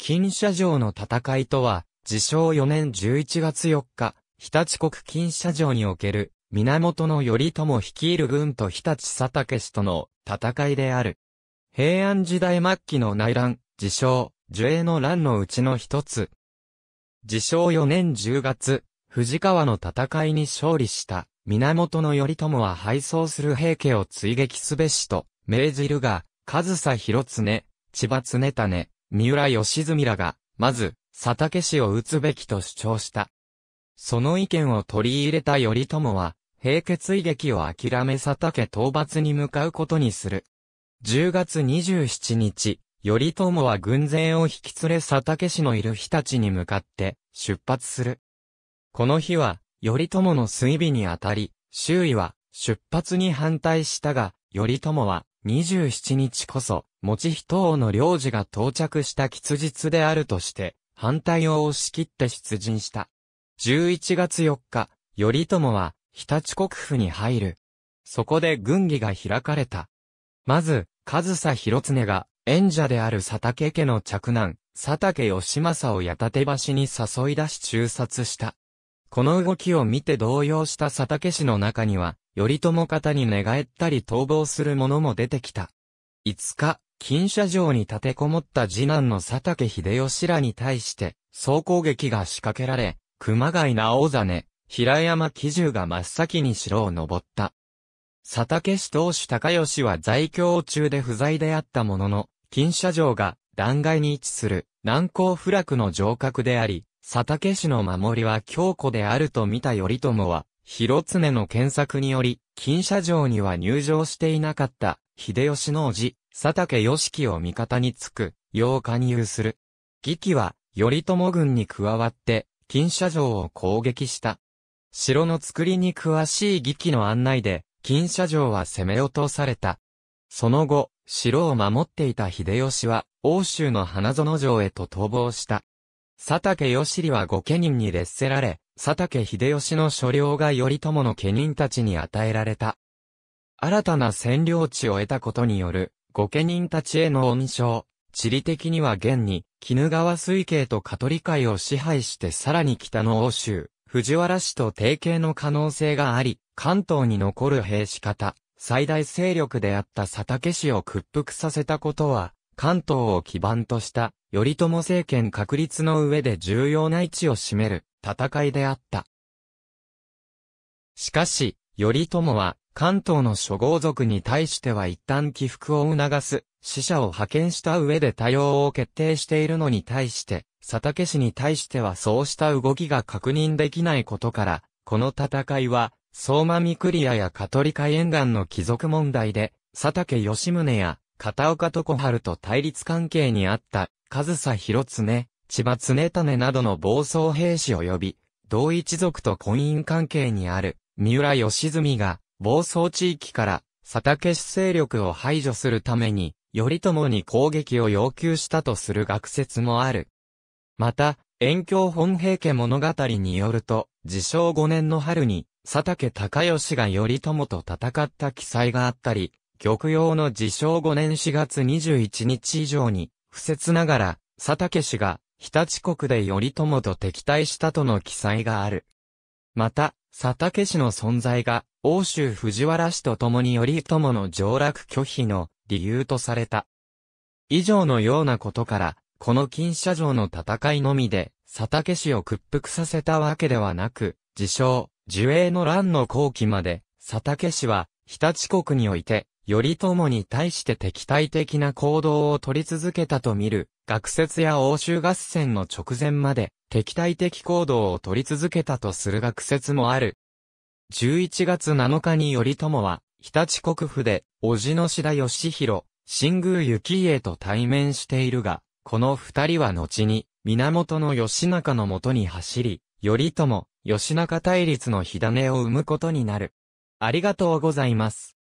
金社城の戦いとは、自称4年11月4日、日立国金社城における、源頼朝率いる軍と日立佐竹氏との戦いである。平安時代末期の内乱、自称、樹影の乱のうちの一つ。自称4年10月、藤川の戦いに勝利した、源頼朝は敗走する平家を追撃すべしと、命じるが、上総広常、千葉常種、三浦義純らが、まず、佐竹氏を撃つべきと主張した。その意見を取り入れた頼朝は、平決追撃を諦め佐竹討伐に向かうことにする。10月27日、頼朝は軍勢を引き連れ佐竹氏のいる日立に向かって出発する。この日は、頼朝の水日にあたり、周囲は出発に反対したが、頼朝は27日こそ持人王の領事が到着した吉日であるとして、反対を押し切って出陣した。11月4日、頼朝は、日立国府に入る。そこで軍議が開かれた。まず、上総広常が、演者である佐竹家の嫡男、佐竹義政を八立橋に誘い出し中殺した。この動きを見て動揺した佐竹氏の中には、頼朝方に寝返ったり逃亡する者も出てきた。5日、金社城に立てこもった次男の佐竹秀吉らに対して、総攻撃が仕掛けられ、熊谷直真、平山喜重が真っ先に城を登った。佐竹氏当主高吉は在京中で不在であったものの、金社城が断崖に位置する南高不落の城郭であり、佐竹氏の守りは強固であると見た頼朝は、広常の検索により、金社城には入城していなかった秀吉の叔父、佐竹義樹を味方につく、よう加入する。義樹は、頼朝軍に加わって、金社城を攻撃した。城の作りに詳しい義樹の案内で、金社城は攻め落とされた。その後、城を守っていた秀吉は、欧州の花園城へと逃亡した。佐竹義里は御家人に劣せられ、佐竹秀吉の所領が頼朝の家人たちに与えられた。新たな占領地を得たことによる、御家人たちへの恩賞、地理的には現に、絹川水系と香取海を支配してさらに北の欧州、藤原氏と提携の可能性があり、関東に残る兵士方、最大勢力であった佐竹氏を屈服させたことは、関東を基盤とした、頼朝政権確立の上で重要な位置を占める戦いであった。しかし、頼朝は、関東の諸豪族に対しては一旦起伏を促す、死者を派遣した上で多様を決定しているのに対して、佐竹氏に対してはそうした動きが確認できないことから、この戦いは、相馬クリアや香取海沿岸の貴族問題で、佐竹義宗や片岡徳春と対立関係にあった、上総広常、千葉常種などの暴走兵士及び、同一族と婚姻関係にある、三浦義澄が、暴走地域から佐竹氏勢力を排除するために、頼朝に攻撃を要求したとする学説もある。また、遠京本平家物語によると、自称5年の春に、佐竹隆義が頼朝と戦った記載があったり、玉葉の自称5年4月21日以上に、不説ながら、佐竹氏が、日立国で頼朝と敵対したとの記載がある。また、佐竹氏の存在が、欧州藤原氏と共に頼朝の上落拒否の理由とされた。以上のようなことから、この金社城の戦いのみで、佐竹氏を屈服させたわけではなく、自称、樹栄の乱の後期まで、佐竹氏は、日立国において、頼朝に対して敵対的な行動を取り続けたと見る、学説や欧州合戦の直前まで、敵対的行動を取り続けたとする学説もある。11月7日に頼朝は、日立国府で、叔父の志田義弘、新宮幸家と対面しているが、この二人は後に、源義仲のもとに走り、頼朝、義仲対立の火種を生むことになる。ありがとうございます。